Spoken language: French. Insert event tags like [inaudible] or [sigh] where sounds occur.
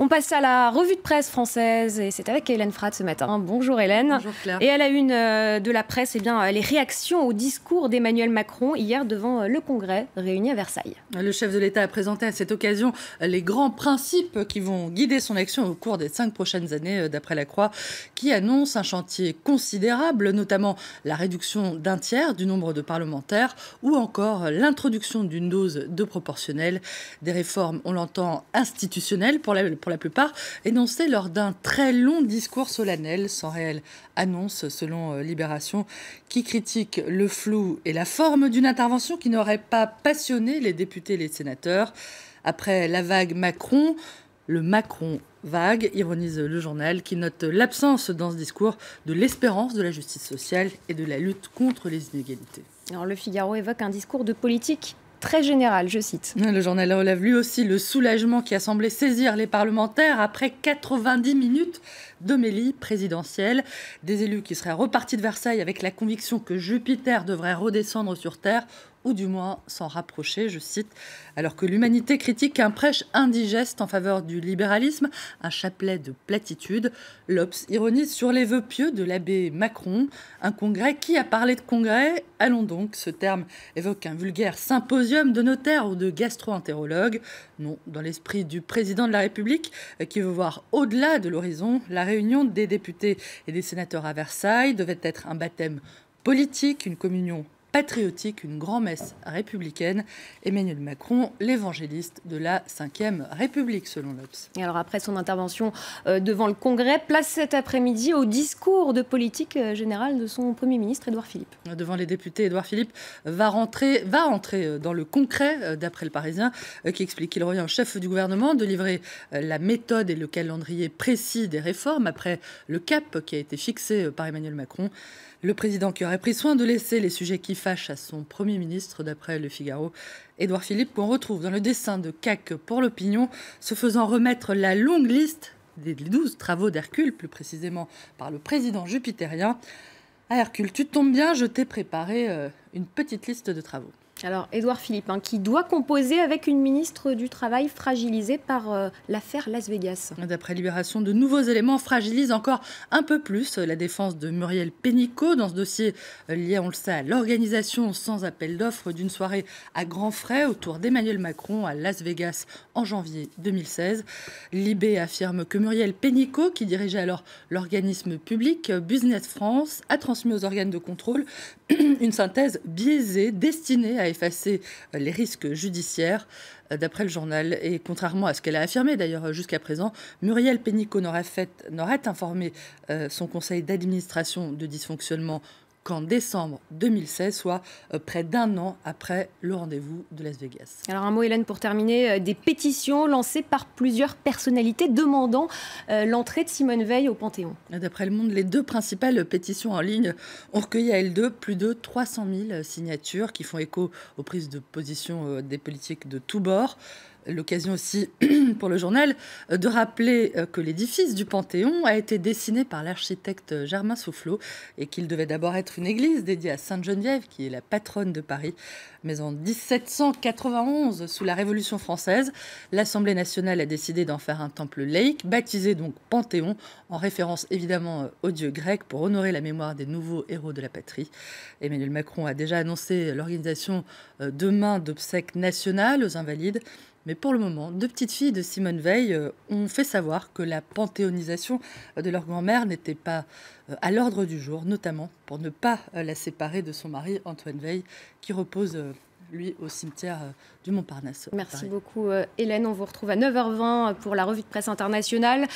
On passe à la revue de presse française et c'est avec Hélène Frat ce matin. Bonjour Hélène. Bonjour Claire. Et elle a une euh, de la presse, eh bien, euh, les réactions au discours d'Emmanuel Macron hier devant euh, le Congrès réuni à Versailles. Le chef de l'État a présenté à cette occasion les grands principes qui vont guider son action au cours des cinq prochaines années, d'après la Croix, qui annonce un chantier considérable, notamment la réduction d'un tiers du nombre de parlementaires ou encore l'introduction d'une dose de proportionnelle. Des réformes, on l'entend, institutionnelles pour la, la plupart, énoncés lors d'un très long discours solennel, sans réelle annonce, selon euh, Libération, qui critique le flou et la forme d'une intervention qui n'aurait pas passionné les députés et les sénateurs. Après la vague Macron, le Macron vague, ironise le journal, qui note l'absence dans ce discours de l'espérance de la justice sociale et de la lutte contre les inégalités. Alors, le Figaro évoque un discours de politique très général, je cite. Le journal relève lui aussi le soulagement qui a semblé saisir les parlementaires après 90 minutes d'Omélie, présidentielle. Des élus qui seraient repartis de Versailles avec la conviction que Jupiter devrait redescendre sur Terre ou du moins s'en rapprocher, je cite, alors que l'humanité critique un prêche indigeste en faveur du libéralisme, un chapelet de platitude. L'Obs ironise sur les vœux pieux de l'abbé Macron, un congrès qui a parlé de congrès. Allons donc, ce terme évoque un vulgaire symposium de notaires ou de gastro-entérologues. Non, dans l'esprit du président de la République, euh, qui veut voir au-delà de l'horizon la réunion des députés et des sénateurs à Versailles devait être un baptême politique, une communion patriotique, une grand-messe républicaine. Emmanuel Macron, l'évangéliste de la Ve République, selon l'Obs. Et alors, après son intervention euh, devant le Congrès, place cet après-midi au discours de politique euh, générale de son Premier ministre, Édouard Philippe. Devant les députés, Édouard Philippe va rentrer, va rentrer euh, dans le concret, d'après le Parisien, qui explique qu'il revient au chef du gouvernement de livrer la méthode et le calendrier précis des réformes après le cap qui a été fixé par Emmanuel Macron. Le président qui aurait pris soin de laisser les sujets qui fâche à son Premier ministre, d'après Le Figaro. Édouard Philippe, qu'on retrouve dans le dessin de CAC pour l'opinion, se faisant remettre la longue liste des 12 travaux d'Hercule, plus précisément par le président jupitérien. à ah, Hercule, tu tombes bien, je t'ai préparé euh, une petite liste de travaux. Alors, Édouard Philippe, hein, qui doit composer avec une ministre du Travail fragilisée par euh, l'affaire Las Vegas. D'après Libération, de nouveaux éléments fragilisent encore un peu plus euh, la défense de Muriel Pénicaud dans ce dossier euh, lié, on le sait, à l'organisation sans appel d'offres d'une soirée à grands frais autour d'Emmanuel Macron à Las Vegas en janvier 2016. Libé affirme que Muriel Pénicaud, qui dirigeait alors l'organisme public Business France, a transmis aux organes de contrôle [clears throat] une synthèse biaisée destinée à effacer euh, les risques judiciaires, euh, d'après le journal. Et contrairement à ce qu'elle a affirmé d'ailleurs euh, jusqu'à présent, Muriel Pénicaud n'aurait fait, informé son conseil d'administration de dysfonctionnement en décembre 2016, soit euh, près d'un an après le rendez-vous de Las Vegas. Alors un mot, Hélène, pour terminer. Euh, des pétitions lancées par plusieurs personnalités demandant euh, l'entrée de Simone Veil au Panthéon. D'après Le Monde, les deux principales pétitions en ligne ont recueilli à l deux plus de 300 000 signatures qui font écho aux prises de position des politiques de tous bords l'occasion aussi [clears throat] pour le journal euh, de rappeler euh, que l'édifice du Panthéon a été dessiné par l'architecte Germain Soufflot et qu'il devait d'abord être une église dédiée à Sainte Geneviève, qui est la patronne de Paris. Mais en 1791, sous la Révolution française, l'Assemblée nationale a décidé d'en faire un temple laïque, baptisé donc Panthéon, en référence évidemment euh, aux dieux grecs pour honorer la mémoire des nouveaux héros de la patrie. Emmanuel Macron a déjà annoncé l'organisation demain d'obsèques nationales aux invalides mais pour le moment, deux petites filles de Simone Veil euh, ont fait savoir que la panthéonisation euh, de leur grand-mère n'était pas euh, à l'ordre du jour, notamment pour ne pas la séparer de son mari Antoine Veil, qui repose lui, au cimetière du Montparnasse. Merci beaucoup, Hélène. On vous retrouve à 9h20 pour la revue de presse internationale.